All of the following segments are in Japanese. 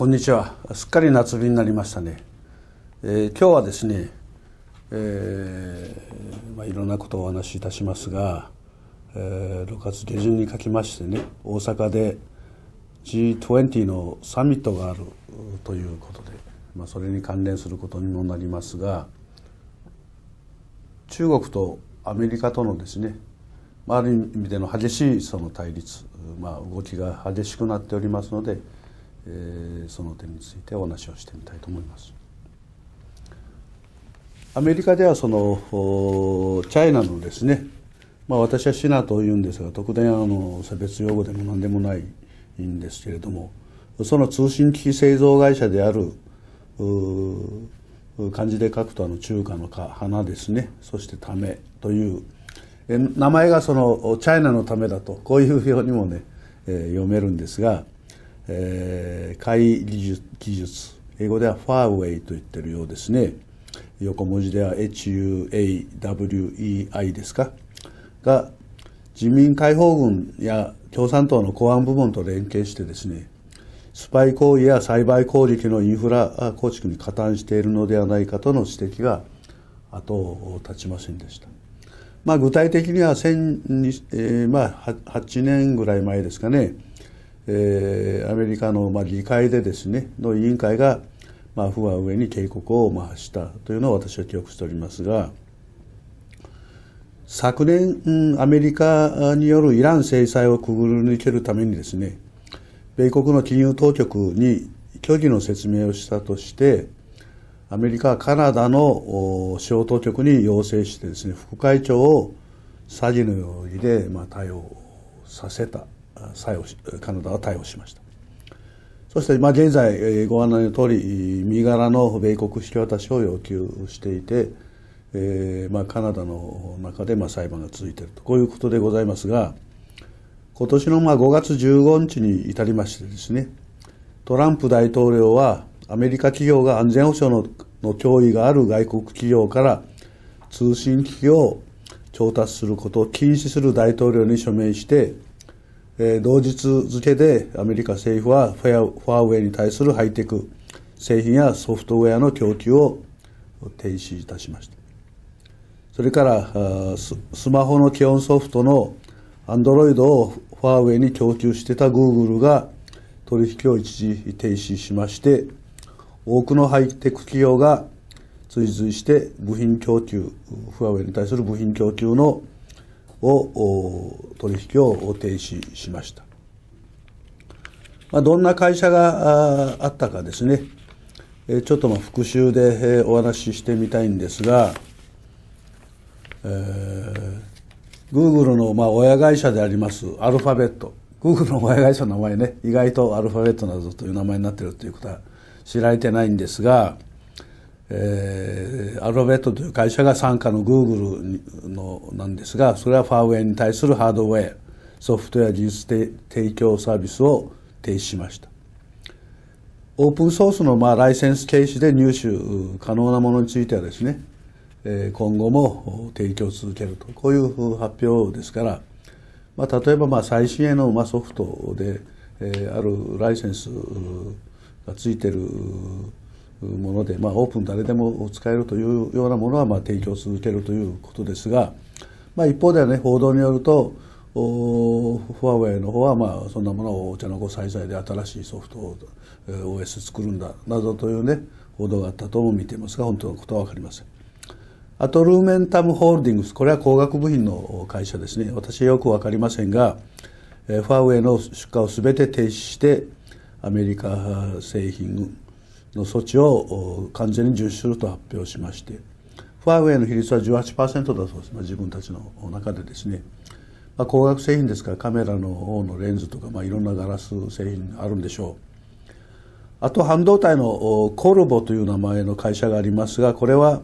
こんにちはすっかり夏日になりましたね、えー、今日はですね、えー、まあ、いろんなことをお話しいたしますが、えー、6月下旬に書きましてね大阪で G20 のサミットがあるということで、まあ、それに関連することにもなりますが中国とアメリカとのですねある意味での激しいその対立、まあ、動きが激しくなっておりますのでえー、その点についてお話をしてみたいと思います。アメリカではそのチャイナのですね、まあ、私はシナというんですが特段あの差別用語でも何でもないんですけれどもその通信機器製造会社である漢字で書くとあの中華の花ですねそしてためという名前がそのチャイナのためだとこういう表にもね、えー、読めるんですがえー、技術英語ではファーウェイと言ってるようですね横文字では HUAWEI ですかが人民解放軍や共産党の公安部門と連携してですねスパイ行為や栽培攻撃のインフラ構築に加担しているのではないかとの指摘が後を絶ちませんでした。まあ、具体的には、えーまあ、8年ぐらい前ですかね、えー、アメリカの、まあ、議会でですねの委員会が、まあ、フア上に警告を、まあ、したというのを私は記憶しておりますが昨年アメリカによるイラン制裁をくぐり抜けるためにですね米国の金融当局に虚偽の説明をしたとしてアメリカはカナダの司法当局に要請してですね副会長を詐欺の容疑で、まあ、逮させた作用しカナダは逮捕しましたそして、まあ、現在ご案内の通り身柄の米国引き渡しを要求していて、えーまあ、カナダの中で、まあ、裁判が続いているとこういうことでございますが今年の、まあ、5月15日に至りましてですねトランプ大統領はアメリカ企業が安全保障の脅威がある外国企業から通信機器を調達することを禁止する大統領に署名してえ同日付でアメリカ政府はフェアファーウェイに対するハイテク製品やソフトウェアの供給を停止いたしましたそれからスマホの基本ソフトの Android をファーウェイに供給してた Google が取引を一時停止しまして多くのハイテク企業が追随して部品供給ファーウェイに対する部品供給のを、取引を停止しました。まあ、どんな会社があったかですね、ちょっとまあ復習でお話ししてみたいんですが、えー、グルのまあ親会社でありますアルファベット、グーグルの親会社の名前ね、意外とアルファベットなどという名前になっているということは知られてないんですが、えー、アルファベットという会社が傘下のグーグルのなんですがそれはファーウェイに対するハードウェアソフトウェア技術提供サービスを停止しましたオープンソースのまあライセンス軽視で入手可能なものについてはですね今後も提供を続けるとこういう発表ですから、まあ、例えばまあ最新鋭のまあソフトであるライセンスがついているもので、まあ、オープン誰でも使えるというようなものはまあ提供続けるということですが、まあ、一方では、ね、報道によるとファーウェイの方はまあそんなものをお茶の子再々で新しいソフトを OS 作るんだなどという、ね、報道があったとも見ていますが本当のことは分かりません。あとルーメンタムホールディングスこれは工学部品の会社ですね私よく分かりませんがファーウェイの出荷を全て停止してアメリカ製品の措置を完全に実施すると発表しましてファーウェイの比率は18%だそうです、まあ、自分たちの中でですね、まあ、光学製品ですからカメラの方のレンズとか、まあ、いろんなガラス製品あるんでしょうあと半導体のコルボという名前の会社がありますがこれは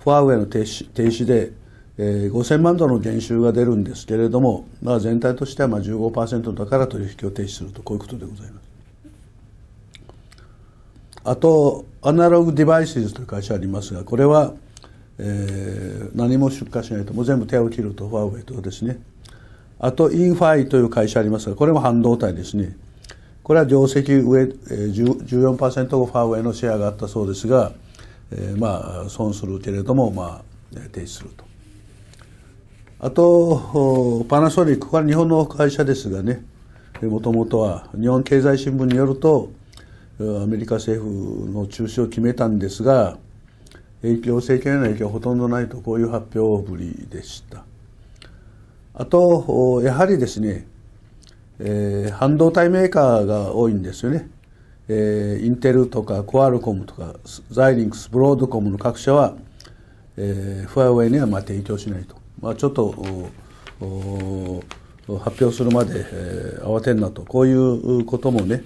ファーウェイの停止停止で、えー、5000万ドルの減収が出るんですけれども、まあ、全体としてはまあ15%だから取引を停止するとこういうことでございます。あとアナログデバイスという会社ありますがこれは、えー、何も出荷しないともう全部手を切るとファーウェイとですねあとインファイという会社ありますがこれも半導体ですねこれは業績上、えー、14%後ファーウェイのシェアがあったそうですが、えー、まあ損するけれどもまあ停止するとあとパナソニックこれは日本の会社ですがねもともとは日本経済新聞によるとアメリカ政府の中止を決めたんですが影響政権への影響はほとんどないとこういう発表ぶりでしたあとやはりですね、えー、半導体メーカーが多いんですよね、えー、インテルとかコアルコムとかザイリンクスブロードコムの各社は、えー、ファイウェイにはまあ提供しないと、まあ、ちょっと発表するまで、えー、慌てんなとこういうこともね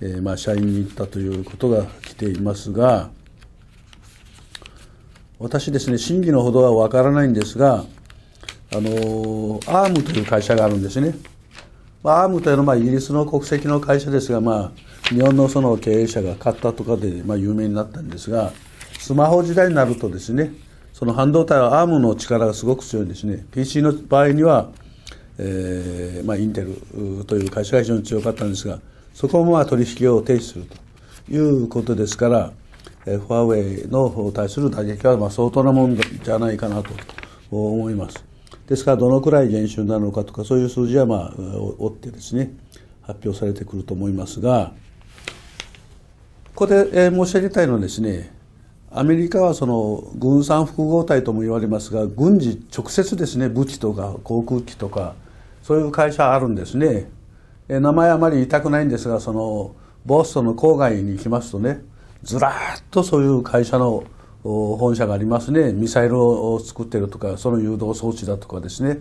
えー、まあ、社員に行ったということが来ていますが、私ですね、真偽のほどはわからないんですが、あのー、アームという会社があるんですね。まアームというのはまあイギリスの国籍の会社ですが、まあ、日本のその経営者が買ったとかでまあ有名になったんですが、スマホ時代になるとですね、その半導体はアームの力がすごく強いんですね。PC の場合には、えー、まあ、インテルという会社が非常に強かったんですが、そこもまあ取引を停止するということですから、えファーウェイの対する打撃はまあ相当なもんじゃないかなと思います。ですから、どのくらい減収なのかとか、そういう数字はまあ追ってですね、発表されてくると思いますが、ここで、申し上げたいのはですね、アメリカはその軍産複合体とも言われますが、軍事直接ですね、武器とか航空機とか、そういう会社あるんですね。名前あまり言いたくないんですがそのボストンの郊外に行きますとねずらっとそういう会社の本社がありますねミサイルを作ってるとかその誘導装置だとかですね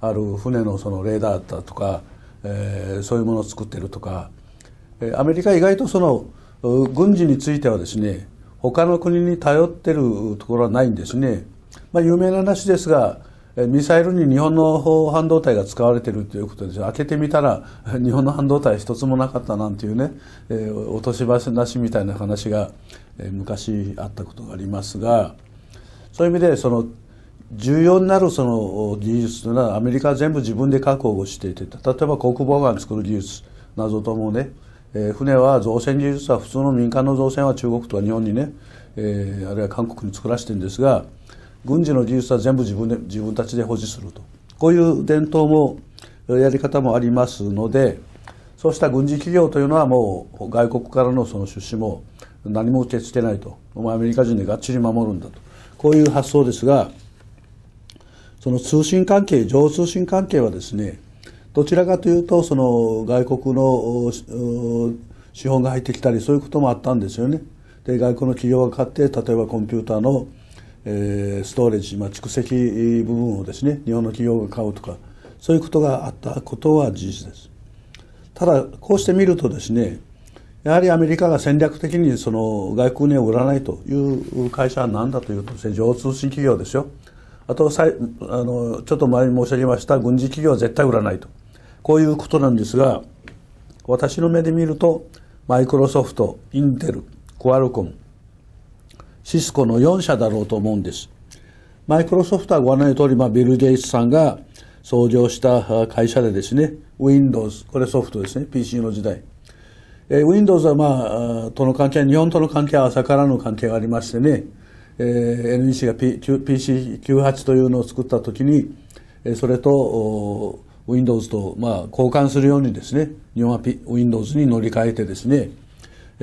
ある船のそのレーダーだとか、えー、そういうものを作ってるとか、アメリカ意外とその軍事についてはですね他の国に頼ってるところはないんですね。まあ、有名な話ですがミサイルに日本の半導体が使われているということで開けてみたら 日本の半導体一つもなかったなんていうね、え落としなしみたいな話が、え昔あったことがありますがそういう意味でその重要になるその技術というのはアメリカは全部自分で確保していて例えば国防が作る技術などともね、え船は造船技術は普通の民間の造船は中国とか日本にね、えあるいは韓国に作らせてるんですが。軍事の技術は全部自分で自分たちで保持するとこういう伝統もやり方もありますのでそうした軍事企業というのはもう外国からのその出資も何も受け付けないとお前アメリカ人でがっちり守るんだとこういう発想ですがその通信関係情報通信関係はですねどちらかというとその外国の資本が入ってきたりそういうこともあったんですよね。で外国の企業が買って例えばコンピューターのえストレージ、まあ、蓄積部分をですね日本の企業が買うとかそういうことがあったことは事実ですただこうして見るとですねやはりアメリカが戦略的にその外国に売らないという会社は何だというとですね情報通信企業ですよあとさいあのちょっと前に申し上げました軍事企業は絶対売らないとこういうことなんですが私の目で見るとマイクロソフトインテルクアルコムシスコの4社だろうと思うんです。マイクロソフトはご案内の通り、まあ、ビル・ゲイツさんが創業した会社でですね、Windows、これソフトですね、PC の時代。えー、Windows は、まあ、との関係、日本との関係は朝からの関係がありましてね、えー、NEC が、P、PC98 というのを作ったときに、それと Windows と、まあ、交換するようにですね、日本は、P、Windows に乗り換えてですね、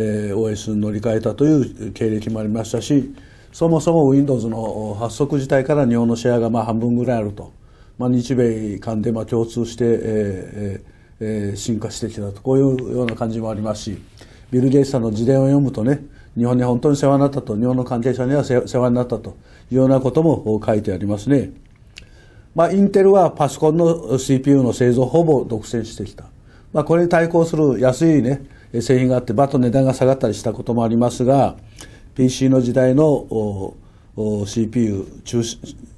えー、OS に乗り換えたという経歴もありましたしそもそも Windows の発足自体から日本のシェアがまあ半分ぐらいあると、まあ、日米間でまあ共通して、えーえー、進化してきたとこういうような感じもありますしビル・ゲイツさんの自伝を読むとね日本に本当に世話になったと日本の関係者には世話になったというようなことも書いてありますね。まあ、インテルはパソコンの CPU の製造をほぼ独占してきた。まあ、これに対抗する安いね、製品があってバッと値段が下がったりしたこともありますが PC の時代の CPU 中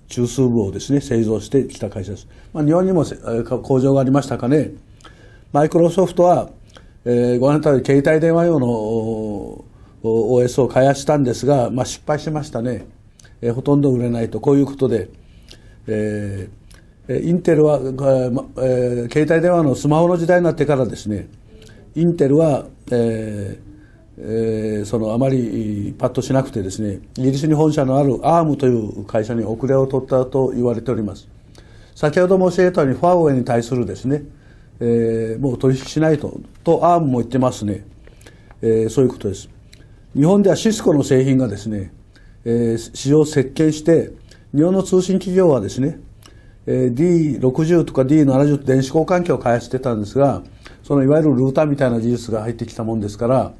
中枢部をですね製造してきた会社です、まあ、日本にも工場がありましたかねマイクロソフトは、えー、ご覧のとおり携帯電話用の OS を開発したんですが、まあ、失敗しましたね、えー、ほとんど売れないとこういうことで、えー、インテルは、えー、携帯電話のスマホの時代になってからですねインテルは、えーえー、そのあまりパッとしなくてですねイギリスに本社のあるアームという会社に遅れを取ったと言われております先ほど申し上げたようにファーウェイに対するですね、えー、もう取引しないととアームも言ってますね、えー、そういうことです日本ではシスコの製品がですね、えー、市場を席巻して日本の通信企業はですね、えー、D60 とか D70 電子交換機を開発してたんですがそのいわゆるルーターみたいな技術が入ってきたもんですから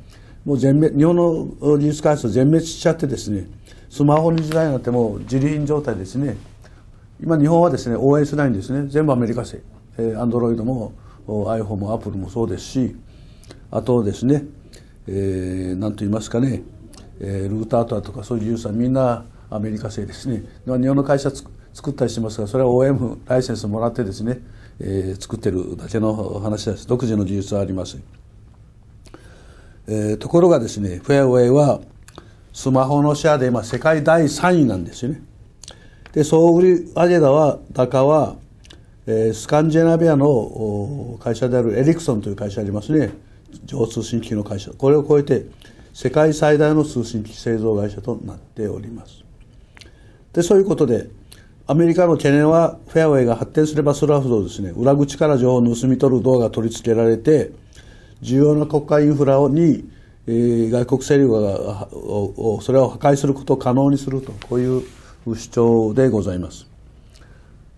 もう全滅日本の技術開発全滅しちゃってですねスマホの時代になっても自利品状態ですね今日本はですね OS ないんですね全部アメリカ製アンドロイドも iPhone も Apple もそうですしあとですね何、えー、と言いますかね、えー、ルーターとかそういう技術はみんなアメリカ製ですね日本の会社作ったりしてますがそれは OM ライセンスもらってですねえー、作ってるだけの話です独自の技術はあります、えー、ところがですねフェアウェイはスマホのシェアで今世界第3位なんですよねで総売り上げだは高は、えー、スカンジェナビアの会社であるエリクソンという会社ありますね上通信機の会社これを超えて世界最大の通信機製造会社となっておりますでそういうことでアメリカの懸念はフェアウェイが発展すればそれはどですね裏口から情報を盗み取る動画が取り付けられて重要な国家インフラに、えー、外国勢力がそれを破壊することを可能にするとこういう主張でございます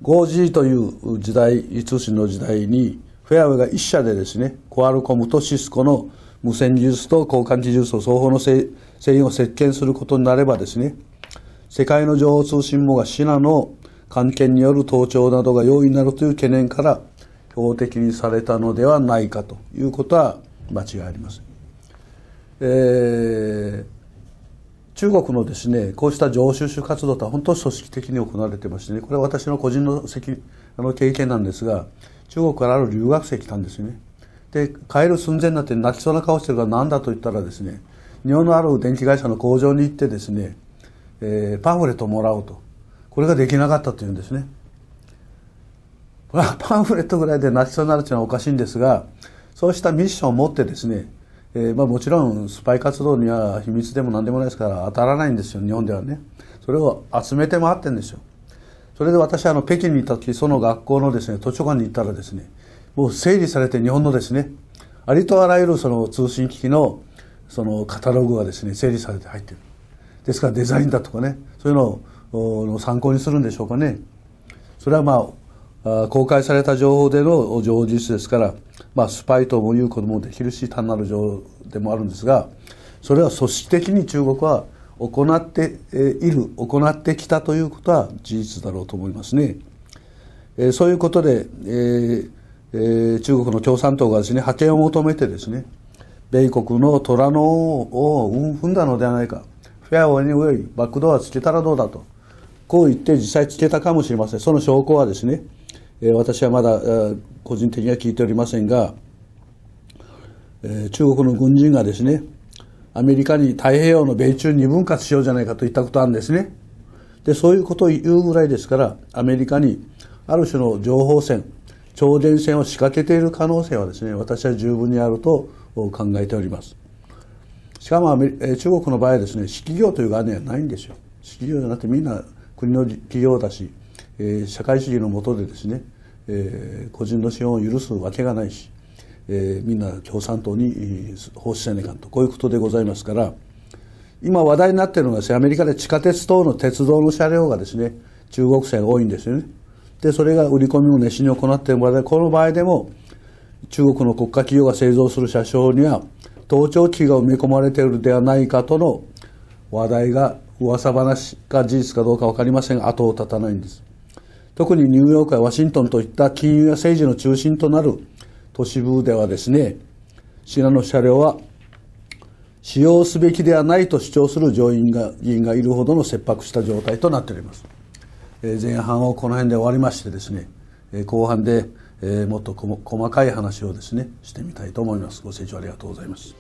5G という時代通信の時代にフェアウェイが1社でですねコアルコムとシスコの無線技術と交換技術と双方の製品を設計することになればですね世界の情報通信網がシナの関係による盗聴などが容易になるという懸念から標的にされたのではないかということは間違いありません。えー、中国のですねこうした常習集活動とは本当に組織的に行われてましてねこれは私の個人の責あの経験なんですが中国からある留学生来たんですねで帰る寸前になって泣きそうな顔してるから何だと言ったらですね日本のある電気会社の工場に行ってですね、えー、パンフレットをもらうとこれができなかったというんですね。これは パンフレットぐらいで泣きそうになるというのはおかしいんですが、そうしたミッションを持ってですね、えー、まあもちろんスパイ活動には秘密でも何でもないですから当たらないんですよ、日本ではね。それを集めて回ってんですよ。それで私あの北京に行った時、その学校のですね、図書館に行ったらですね、もう整理されて日本のですね、ありとあらゆるその通信機器のそのカタログがですね、整理されて入ってる。ですからデザインだとかね、そういうのをの参考にするんでしょうかね。それはまあ、公開された情報での情報実ですから、まあ、スパイともいうこともできるし、単なる情報でもあるんですが、それは組織的に中国は行っている、行ってきたということは事実だろうと思いますね。えー、そういうことで、えーえー、中国の共産党がですね、派遣を求めてですね、米国の虎のを踏んだのではないか、フェアウェイにバックドアつけたらどうだと、こう言って実際つけたかもしれません。その証拠はですね、え私はまだ個人的には聞いておりませんが、え中国の軍人がですね、アメリカに太平洋の米中二分割しようじゃないかと言ったことあるんですね。で、そういうことを言うぐらいですから、アメリカにある種の情報戦、超電線を仕掛けている可能性はですね、私は十分にあると考えております。しかも中国の場合はですね、式業という概念はないんですよ。式業じゃなくてみんな国の企業だし、えー、社会主義の下でですね、えー、個人の資本を許すわけがないし、えー、みんな共産党に奉仕せねえかんとこういうことでございますから今話題になっているのがアメリカで地下鉄等の鉄道の車両がですね中国製が多いんですよねでそれが売り込みを熱心に行っている場合この場合でも中国の国家企業が製造する車掌には盗聴器が埋め込まれているではないかとの話題が噂話か事実かどうか分かりませんが後を絶たないんです特にニューヨークやワシントンといった金融や政治の中心となる都市部ではですね品の車両は使用すべきではないと主張する上院が議員がいるほどの切迫した状態となっております、えー、前半をこの辺で終わりましてですね、えー、後半で、えー、もっと細かい話をですねしてみたいと思いますご清聴ありがとうございます